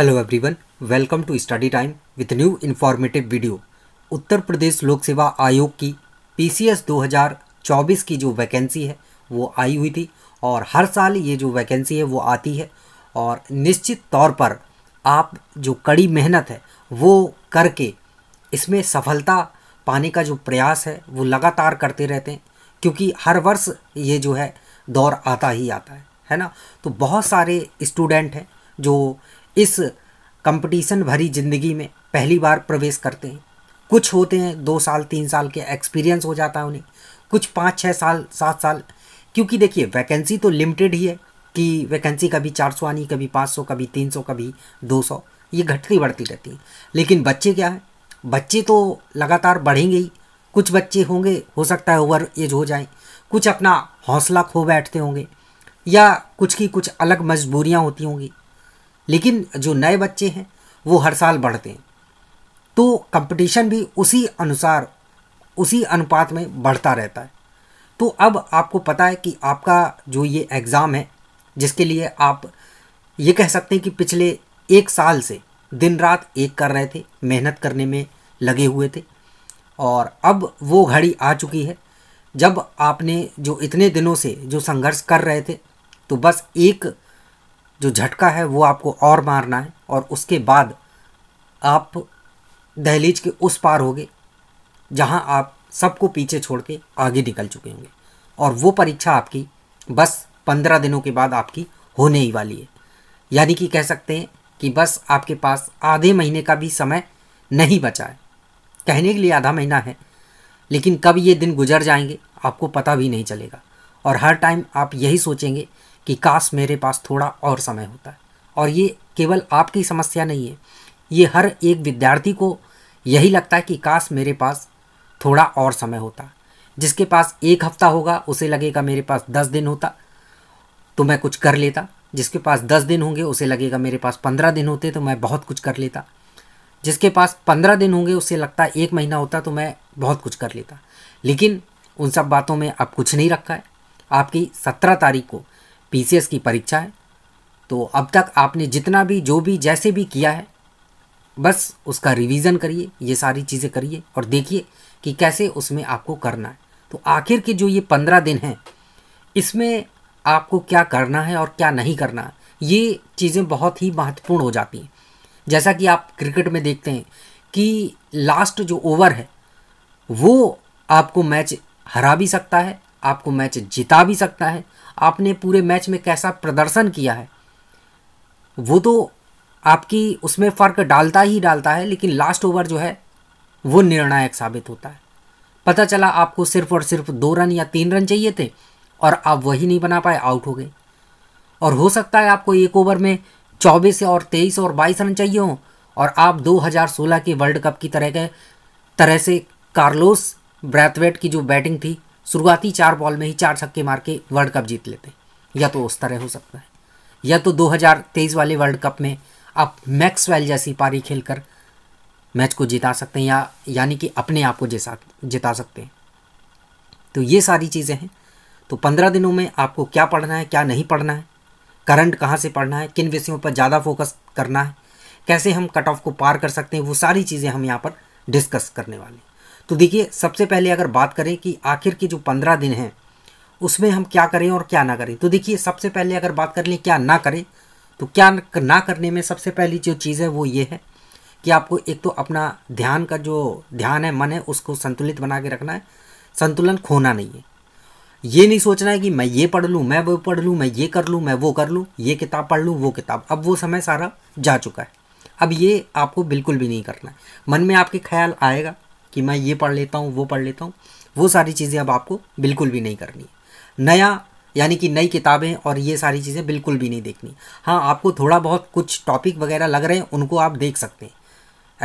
hello everyone welcome to study time with new informative video Uttar Pradesh Lok Seva आयोग की PCS 2024 की जो वैकेंसी है वो आई हुई थी और हर साल ये जो वैकेंसी है वो आती है और निश्चित तौर पर आप जो कड़ी मेहनत है वो करके इसमें सफलता पाने का जो प्रयास है वो लगातार करते रहते हैं क्योंकि हर वर्ष ये जो है दौर आता ही आता है है ना तो बहुत सारे स्टूडेंट हैं जो इस कंपटीशन भरी ज़िंदगी में पहली बार प्रवेश करते हैं कुछ होते हैं दो साल तीन साल के एक्सपीरियंस हो जाता है उन्हें कुछ पाँच छः साल सात साल क्योंकि देखिए वैकेंसी तो लिमिटेड ही है कि वैकेंसी कभी चार सौ आनी कभी पाँच सौ कभी तीन सौ कभी दो सौ ये घटती बढ़ती रहती है लेकिन बच्चे क्या है बच्चे तो लगातार बढ़ेंगे ही कुछ बच्चे होंगे हो सकता है ओवर एज हो जाए कुछ अपना हौसला खो बैठते होंगे या कुछ की कुछ अलग मजबूरियाँ होती होंगी लेकिन जो नए बच्चे हैं वो हर साल बढ़ते हैं तो कंपटीशन भी उसी अनुसार उसी अनुपात में बढ़ता रहता है तो अब आपको पता है कि आपका जो ये एग्ज़ाम है जिसके लिए आप ये कह सकते हैं कि पिछले एक साल से दिन रात एक कर रहे थे मेहनत करने में लगे हुए थे और अब वो घड़ी आ चुकी है जब आपने जो इतने दिनों से जो संघर्ष कर रहे थे तो बस एक जो झटका है वो आपको और मारना है और उसके बाद आप दहलीज के उस पार होगे जहां आप सबको पीछे छोड़ के आगे निकल चुके होंगे और वो परीक्षा आपकी बस पंद्रह दिनों के बाद आपकी होने ही वाली है यानी कि कह सकते हैं कि बस आपके पास आधे महीने का भी समय नहीं बचा है कहने के लिए आधा महीना है लेकिन कब ये दिन गुजर जाएंगे आपको पता भी नहीं चलेगा और हर टाइम आप यही सोचेंगे कि काश मेरे पास थोड़ा और समय होता और ये केवल आपकी समस्या नहीं है ये हर एक विद्यार्थी को यही लगता है कि काश मेरे पास थोड़ा और समय होता जिसके पास एक हफ्ता होगा उसे लगेगा मेरे पास दस दिन होता तो मैं कुछ कर लेता जिसके पास दस दिन होंगे उसे लगेगा मेरे पास पंद्रह दिन होते तो मैं बहुत कुछ कर लेता जिसके पास पंद्रह दिन होंगे उसे लगता है एक महीना होता तो मैं बहुत कुछ कर लेता लेकिन उन सब बातों में अब कुछ नहीं रखा है आपकी सत्रह तारीख को पीसीएस की परीक्षा है तो अब तक आपने जितना भी जो भी जैसे भी किया है बस उसका रिवीजन करिए ये सारी चीज़ें करिए और देखिए कि कैसे उसमें आपको करना है तो आखिर के जो ये पंद्रह दिन हैं इसमें आपको क्या करना है और क्या नहीं करना है ये चीज़ें बहुत ही महत्वपूर्ण हो जाती हैं जैसा कि आप क्रिकेट में देखते हैं कि लास्ट जो ओवर है वो आपको मैच हरा भी सकता है आपको मैच जिता भी सकता है आपने पूरे मैच में कैसा प्रदर्शन किया है वो तो आपकी उसमें फ़र्क डालता ही डालता है लेकिन लास्ट ओवर जो है वो निर्णायक साबित होता है पता चला आपको सिर्फ और सिर्फ दो रन या तीन रन चाहिए थे और आप वही नहीं बना पाए आउट हो गए और हो सकता है आपको एक ओवर में चौबीस और तेईस और बाईस रन चाहिए हों और आप 2016 के वर्ल्ड कप की तरह के तरह से कार्लोस ब्रैथवेट की जो बैटिंग थी शुरुआती चार बॉल में ही चार छक्के मार के वर्ल्ड कप जीत लेते हैं या तो उस तरह हो सकता है या तो 2023 वाले वर्ल्ड कप में आप मैक्सवेल जैसी पारी खेलकर मैच को जिता सकते हैं या यानी कि अपने आप को जैसा जिता सकते हैं तो ये सारी चीज़ें हैं तो पंद्रह दिनों में आपको क्या पढ़ना है क्या नहीं पढ़ना है करंट कहाँ से पढ़ना है किन विषयों पर ज़्यादा फोकस करना है कैसे हम कट ऑफ को पार कर सकते हैं वो सारी चीज़ें हम यहाँ पर डिस्कस करने वाले हैं तो देखिए सबसे पहले अगर बात करें कि आखिर के जो पंद्रह दिन हैं उसमें हम क्या करें और क्या ना करें तो देखिए सबसे पहले अगर बात कर लें क्या ना करें तो क्या ना करने में सबसे पहली जो चीज़ है वो ये है कि आपको एक तो अपना ध्यान का जो ध्यान है मन है उसको संतुलित बना के रखना है संतुलन खोना नहीं है ये नहीं सोचना है कि मैं ये पढ़ लूँ मैं वो पढ़ लूँ मैं ये कर लूँ मैं वो कर लूँ ये किताब पढ़ लूँ वो किताब अब वो समय सारा जा चुका है अब ये आपको बिल्कुल भी नहीं करना है मन में आपके ख्याल आएगा कि मैं ये पढ़ लेता हूँ वो पढ़ लेता हूँ वो सारी चीज़ें अब आपको बिल्कुल भी नहीं करनी नया यानी कि नई किताबें और ये सारी चीज़ें बिल्कुल भी नहीं देखनी हाँ आपको थोड़ा बहुत कुछ टॉपिक वगैरह लग रहे हैं उनको आप देख सकते हैं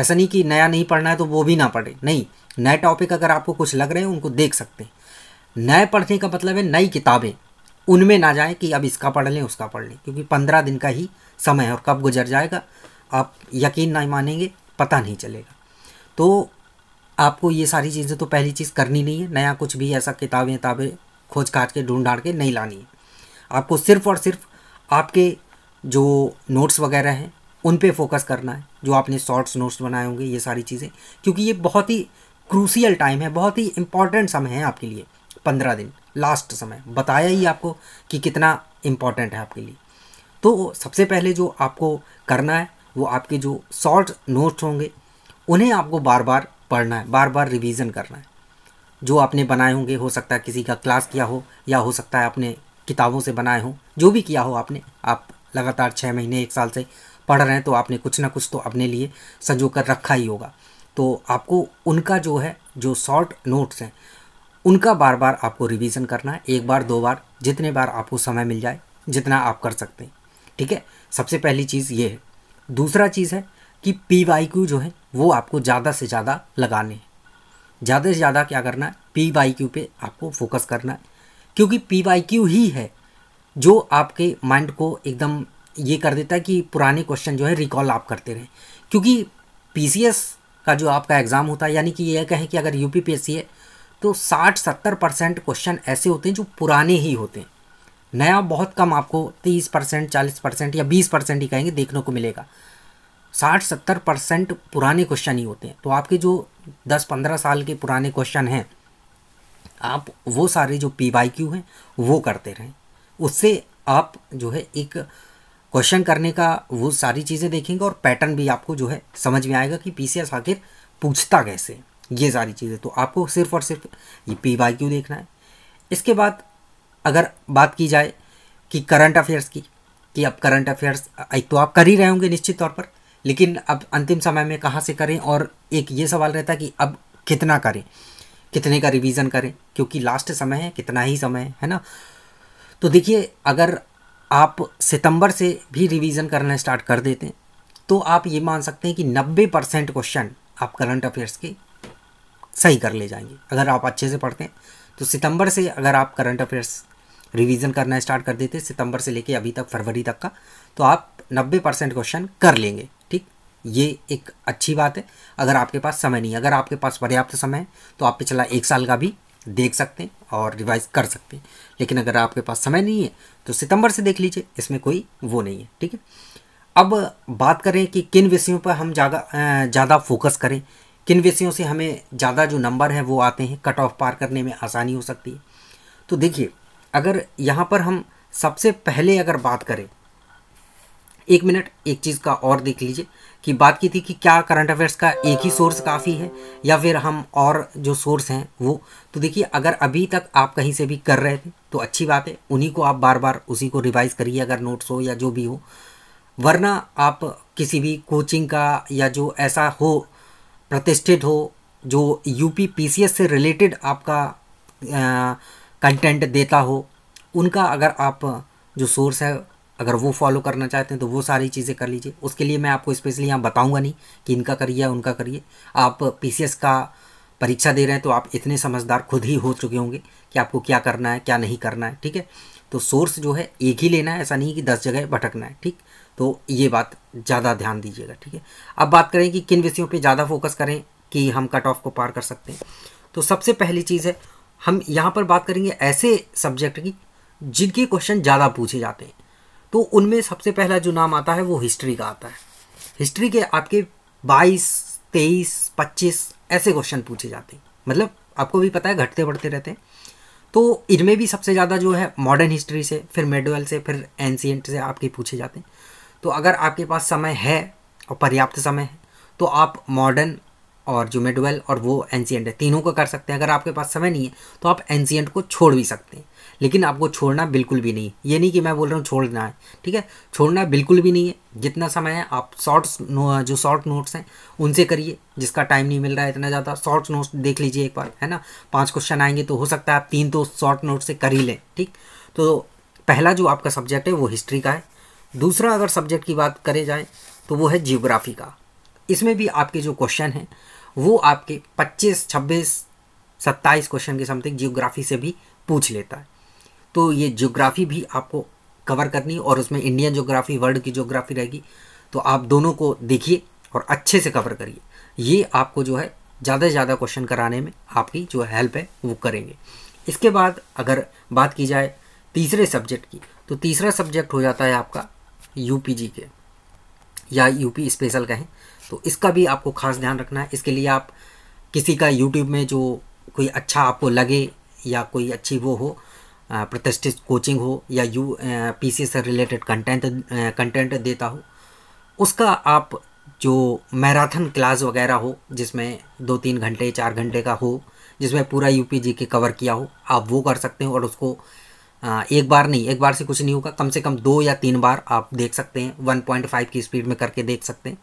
ऐसा नहीं कि नया नहीं पढ़ना है तो वो भी ना पढ़े नहीं नए टॉपिक अगर आपको कुछ लग रहे हैं उनको देख सकते हैं नए पढ़ने का मतलब है नई किताबें उनमें ना जाएँ कि अब इसका पढ़ लें उसका पढ़ लें क्योंकि पंद्रह दिन का ही समय है और कब गुजर जाएगा आप यकीन नहीं मानेंगे पता नहीं चलेगा तो आपको ये सारी चीज़ें तो पहली चीज़ करनी नहीं है नया कुछ भी ऐसा किताबें किताबें खोज काट के ढूंढ ढाड़ के नहीं लानी है आपको सिर्फ़ और सिर्फ आपके जो नोट्स वगैरह हैं उन पे फोकस करना है जो आपने शॉर्ट्स नोट्स बनाए होंगे ये सारी चीज़ें क्योंकि ये बहुत ही क्रूसियल टाइम है बहुत ही इम्पॉर्टेंट समय है आपके लिए पंद्रह दिन लास्ट समय बताया ही आपको कि कितना इम्पॉर्टेंट है आपके लिए तो सबसे पहले जो आपको करना है वो आपके जो शॉर्ट नोट्स होंगे उन्हें आपको बार बार पढ़ना है बार बार रिवीजन करना है जो आपने बनाए होंगे हो सकता है किसी का क्लास किया हो या हो सकता है आपने किताबों से बनाए हों जो भी किया हो आपने आप लगातार छः महीने एक साल से पढ़ रहे हैं तो आपने कुछ ना कुछ तो अपने लिए संजो कर रखा ही होगा तो आपको उनका जो है जो शॉर्ट नोट्स हैं उनका बार बार आपको रिवीजन करना है एक बार दो बार जितने बार आपको समय मिल जाए जितना आप कर सकते हैं ठीक है सबसे पहली चीज़ ये है दूसरा चीज़ है कि पी वाई क्यू जो है वो आपको ज़्यादा से ज़्यादा लगाने हैं ज़्यादा से ज़्यादा क्या करना है पी वाई क्यू पर आपको फोकस करना है क्योंकि पी वाई क्यू ही है जो आपके माइंड को एकदम ये कर देता है कि पुराने क्वेश्चन जो है रिकॉल आप करते रहें क्योंकि पी का जो आपका एग्ज़ाम होता है यानी कि यह कहें कि अगर यू है तो 60-70 परसेंट क्वेश्चन ऐसे होते हैं जो पुराने ही होते हैं नया बहुत कम आपको 30 परसेंट चालीस परसेंट या 20 परसेंट ही कहेंगे देखने को मिलेगा साठ सत्तर परसेंट पुराने क्वेश्चन ही होते हैं तो आपके जो दस पंद्रह साल के पुराने क्वेश्चन हैं आप वो सारे जो पी वाई क्यू हैं वो करते रहें उससे आप जो है एक क्वेश्चन करने का वो सारी चीज़ें देखेंगे और पैटर्न भी आपको जो है समझ में आएगा कि पी सी एस आखिर पूछता कैसे ये सारी चीज़ें तो आपको सिर्फ और सिर्फ ये पी वाई क्यू देखना है इसके बाद अगर बात की जाए कि करंट अफेयर्स की कि अब करंट अफेयर्स एक तो आप कर ही रहे होंगे निश्चित तौर पर लेकिन अब अंतिम समय में कहाँ से करें और एक ये सवाल रहता है कि अब कितना करें कितने का रिवीजन करें क्योंकि लास्ट समय है कितना ही समय है, है ना तो देखिए अगर आप सितंबर से भी रिवीजन करना स्टार्ट कर देते हैं तो आप ये मान सकते हैं कि 90 परसेंट क्वेश्चन आप करंट अफेयर्स के सही कर ले जाएंगे अगर आप अच्छे से पढ़ते हैं तो सितंबर से अगर आप करंट अफेयर्स रिवीजन करना स्टार्ट कर देते सितंबर से लेके अभी तक फरवरी तक का तो आप 90 परसेंट क्वेश्चन कर लेंगे ये एक अच्छी बात है अगर आपके पास समय नहीं है अगर आपके पास पर्याप्त समय है तो आप पिछला एक साल का भी देख सकते हैं और रिवाइज कर सकते हैं लेकिन अगर आपके पास समय नहीं है तो सितंबर से देख लीजिए इसमें कोई वो नहीं है ठीक है अब बात करें कि किन विषयों पर हम ज़्यादा ज़्यादा फोकस करें किन विषयों से हमें ज़्यादा जो नंबर हैं वो आते हैं कट ऑफ पार करने में आसानी हो सकती है तो देखिए अगर यहाँ पर हम सबसे पहले अगर बात करें एक मिनट एक चीज़ का और देख लीजिए कि बात की थी कि क्या करंट अफेयर्स का एक ही सोर्स काफ़ी है या फिर हम और जो सोर्स हैं वो तो देखिए अगर अभी तक आप कहीं से भी कर रहे थे तो अच्छी बात है उन्हीं को आप बार बार उसी को रिवाइज़ करिए अगर नोट्स हो या जो भी हो वरना आप किसी भी कोचिंग का या जो ऐसा हो प्रतिष्ठित हो जो यूपी पीसीएस से रिलेटेड आपका कंटेंट देता हो उनका अगर आप जो सोर्स है अगर वो फॉलो करना चाहते हैं तो वो सारी चीज़ें कर लीजिए उसके लिए मैं आपको स्पेशली यहाँ बताऊँगा नहीं कि इनका करिए उनका करिए आप पी का परीक्षा दे रहे हैं तो आप इतने समझदार खुद ही हो चुके होंगे कि आपको क्या करना है क्या नहीं करना है ठीक है तो सोर्स जो है एक ही लेना है ऐसा नहीं कि दस जगह भटकना है ठीक तो ये बात ज़्यादा ध्यान दीजिएगा ठीक है अब बात करें कि किन विषयों पे ज़्यादा फोकस करें कि हम कट ऑफ को पार कर सकते हैं तो सबसे पहली चीज़ है हम यहाँ पर बात करेंगे ऐसे सब्जेक्ट की जिनके क्वेश्चन ज़्यादा पूछे जाते हैं तो उनमें सबसे पहला जो नाम आता है वो हिस्ट्री का आता है हिस्ट्री के आपके बाईस तेईस पच्चीस ऐसे क्वेश्चन पूछे जाते हैं मतलब आपको भी पता है घटते बढ़ते रहते हैं तो इनमें भी सबसे ज़्यादा जो है मॉडर्न हिस्ट्री से फिर मेडअल से फिर एनशियंट से आपके पूछे जाते हैं तो अगर आपके पास समय है और पर्याप्त समय है तो आप मॉडर्न और जुमेडवेल और वो एनसीएंट है तीनों को कर सकते हैं अगर आपके पास समय नहीं है तो आप एनसीएंट को छोड़ भी सकते हैं लेकिन आपको छोड़ना बिल्कुल भी नहीं ये नहीं कि मैं बोल रहा हूँ छोड़ना है ठीक है छोड़ना बिल्कुल भी नहीं है जितना समय है आप शॉर्ट्स जो शॉर्ट नोट्स हैं उनसे करिए जिसका टाइम नहीं मिल रहा है इतना ज़्यादा शॉर्ट नोट्स देख लीजिए एक बार है ना पाँच क्वेश्चन आएंगे तो हो सकता है आप तीन तो शॉर्ट नोट से कर ही लें ठीक तो पहला जो आपका सब्जेक्ट है वो हिस्ट्री का है दूसरा अगर सब्जेक्ट की बात करे जाए तो वो है जियोग्राफी का इसमें भी आपके जो क्वेश्चन हैं वो आपके 25, 26, 27 क्वेश्चन के समथिंग जियोग्राफी से भी पूछ लेता है तो ये जियोग्राफी भी आपको कवर करनी और उसमें इंडियन जियोग्राफी वर्ल्ड की जियोग्राफी रहेगी तो आप दोनों को देखिए और अच्छे से कवर करिए ये आपको जो है ज़्यादा से ज़्यादा क्वेश्चन कराने में आपकी जो हेल्प है वो करेंगे इसके बाद अगर बात की जाए तीसरे सब्जेक्ट की तो तीसरा सब्जेक्ट हो जाता है आपका यूपीजी के या यूपी स्पेशल कहें तो इसका भी आपको खास ध्यान रखना है इसके लिए आप किसी का यूट्यूब में जो कोई अच्छा आपको लगे या कोई अच्छी वो हो प्रतिष्ठित कोचिंग हो या यू पी से रिलेटेड कंटेंट कंटेंट देता हो उसका आप जो मैराथन क्लास वगैरह हो जिसमें दो तीन घंटे चार घंटे का हो जिसमें पूरा जी के कवर किया हो आप वो कर सकते हो और उसको एक बार नहीं एक बार से कुछ नहीं होगा कम से कम दो या तीन बार आप देख सकते हैं वन पॉइंट फाइव की स्पीड में करके देख सकते हैं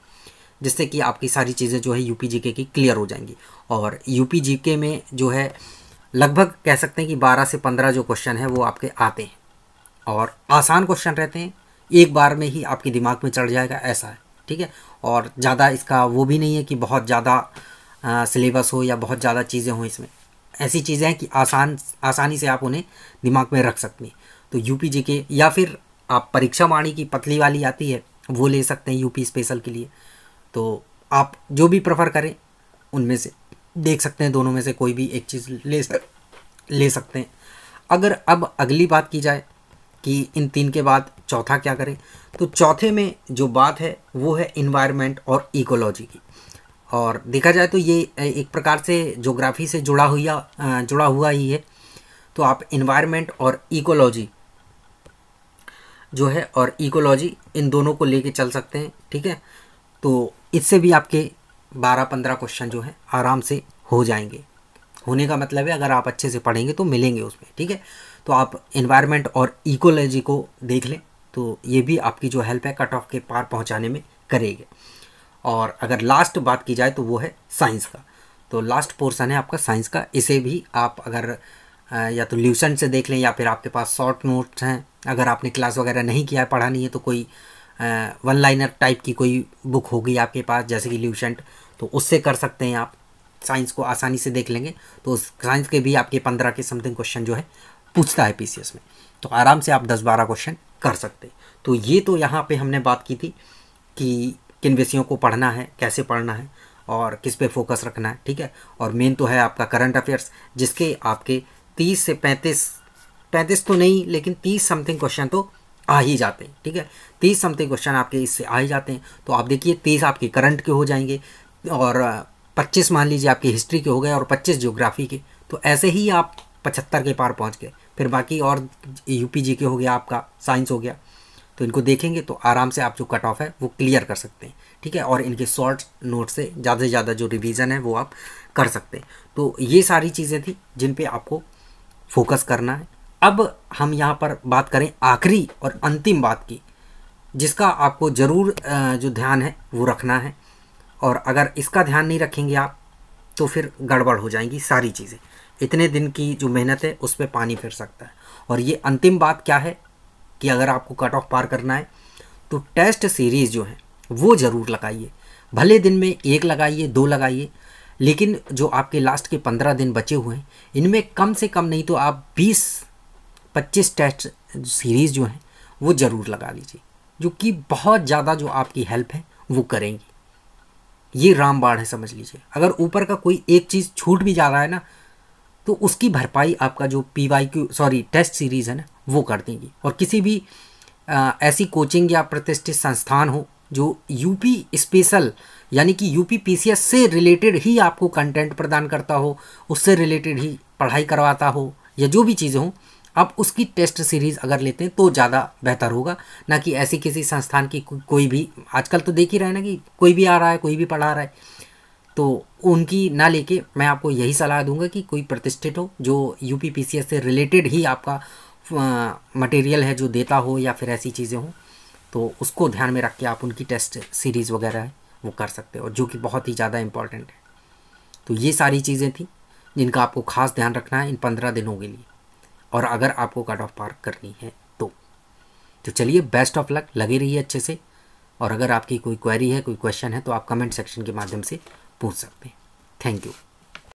जिससे कि आपकी सारी चीज़ें जो है यू पी की क्लियर हो जाएंगी और यू पी में जो है लगभग कह सकते हैं कि बारह से पंद्रह जो क्वेश्चन है वो आपके आते हैं और आसान क्वेश्चन रहते हैं एक बार में ही आपके दिमाग में चढ़ जाएगा ऐसा है ठीक है और ज़्यादा इसका वो भी नहीं है कि बहुत ज़्यादा सिलेबस हो या बहुत ज़्यादा चीज़ें हों इसमें ऐसी चीज़ें हैं कि आसान आसानी से आप उन्हें दिमाग में रख सकते हैं तो यू जी के या फिर आप परीक्षा वाणी की पतली वाली आती है वो ले सकते हैं यूपी स्पेशल के लिए तो आप जो भी प्रेफर करें उनमें से देख सकते हैं दोनों में से कोई भी एक चीज़ ले सक ले सकते हैं अगर अब अगली बात की जाए कि इन तीन के बाद चौथा क्या करें तो चौथे में जो बात है वो है इन्वायरमेंट और इकोलॉजी की और देखा जाए तो ये एक प्रकार से जोग्राफ़ी से जुड़ा हुआ जुड़ा हुआ ही है तो आप इन्वायरमेंट और इकोलॉजी जो है और इकोलॉजी इन दोनों को लेके चल सकते हैं ठीक है तो इससे भी आपके बारह पंद्रह क्वेश्चन जो हैं आराम से हो जाएंगे होने का मतलब है अगर आप अच्छे से पढ़ेंगे तो मिलेंगे उसमें ठीक है तो आप इन्वायरमेंट और इकोलॉजी को देख लें तो ये भी आपकी जो हेल्प है कट ऑफ के पार पहुँचाने में करेगी और अगर लास्ट बात की जाए तो वो है साइंस का तो लास्ट पोर्सन है आपका साइंस का इसे भी आप अगर या तो ल्यूशन से देख लें या फिर आपके पास शॉर्ट नोट्स हैं अगर आपने क्लास वगैरह नहीं किया है पढ़ा नहीं है तो कोई वन लाइनर टाइप की कोई बुक होगी आपके पास जैसे कि ल्यूशेंट तो उससे कर सकते हैं आप साइंस को आसानी से देख लेंगे तो साइंस के भी आपके पंद्रह के समथिंग क्वेश्चन जो है पूछता है पीसीएस में तो आराम से आप दस बारह क्वेश्चन कर सकते हैं तो ये तो यहाँ पे हमने बात की थी कि किन विषयों को पढ़ना है कैसे पढ़ना है और किस पे फोकस रखना है ठीक है और मेन तो है आपका करंट अफेयर्स जिसके आपके तीस से पैंतीस पैंतीस तो नहीं लेकिन तीस समथिंग क्वेश्चन तो आ ही जाते हैं ठीक है तीस समथिंग क्वेश्चन आपके इससे आ ही जाते हैं तो आप देखिए तीस आपके करंट के हो जाएंगे और पच्चीस मान लीजिए आपके हिस्ट्री के हो गए और पच्चीस जियोग्राफी के तो ऐसे ही आप पचहत्तर के पार पहुँच गए फिर बाकी और यू पी के हो गया आपका साइंस हो गया तो इनको देखेंगे तो आराम से आप जो कट ऑफ है वो क्लियर कर सकते हैं ठीक है और इनके शॉर्ट नोट से ज़्यादा से ज़्यादा जो रिवीजन है वो आप कर सकते हैं तो ये सारी चीज़ें थी जिन पे आपको फोकस करना है अब हम यहाँ पर बात करें आखिरी और अंतिम बात की जिसका आपको ज़रूर जो ध्यान है वो रखना है और अगर इसका ध्यान नहीं रखेंगे आप तो फिर गड़बड़ हो जाएंगी सारी चीज़ें इतने दिन की जो मेहनत है उस पर पानी फिर सकता है और ये अंतिम बात क्या है कि अगर आपको कट ऑफ पार करना है तो टेस्ट सीरीज़ जो है वो ज़रूर लगाइए भले दिन में एक लगाइए दो लगाइए लेकिन जो आपके लास्ट के पंद्रह दिन बचे हुए हैं इनमें कम से कम नहीं तो आप बीस पच्चीस टेस्ट सीरीज़ जो हैं वो ज़रूर लगा लीजिए जो कि बहुत ज़्यादा जो आपकी हेल्प है वो करेंगी ये रामबाण है समझ लीजिए अगर ऊपर का कोई एक चीज़ छूट भी जा रहा है ना तो उसकी भरपाई आपका जो P Y Q sorry test series है ना वो कर देंगी और किसी भी आ, ऐसी कोचिंग या प्रतिष्ठित संस्थान हो जो यूपी स्पेशल यानी कि यूपी पीसीएस से रिलेटेड ही आपको कंटेंट प्रदान करता हो उससे रिलेटेड ही पढ़ाई करवाता हो या जो भी चीज़ें हों आप उसकी टेस्ट सीरीज़ अगर लेते हैं तो ज़्यादा बेहतर होगा ना कि ऐसी किसी संस्थान की को, कोई भी आजकल तो देख ही रहे हैं ना कि कोई भी आ रहा है कोई भी पढ़ा रहा है तो उनकी ना लेके मैं आपको यही सलाह दूंगा कि कोई प्रतिष्ठित हो जो यू पी से रिलेटेड ही आपका मटेरियल है जो देता हो या फिर ऐसी चीज़ें हों तो उसको ध्यान में रख के आप उनकी टेस्ट सीरीज़ वगैरह है वो कर सकते हो जो कि बहुत ही ज़्यादा इम्पॉर्टेंट है तो ये सारी चीज़ें थी जिनका आपको खास ध्यान रखना है इन पंद्रह दिनों के लिए और अगर आपको कट ऑफ पार करनी है तो तो चलिए बेस्ट ऑफ लक लगे रहिए अच्छे से और अगर आपकी कोई क्वेरी है कोई क्वेश्चन है तो आप कमेंट सेक्शन के माध्यम से पूछ सकते हैं थैंक यू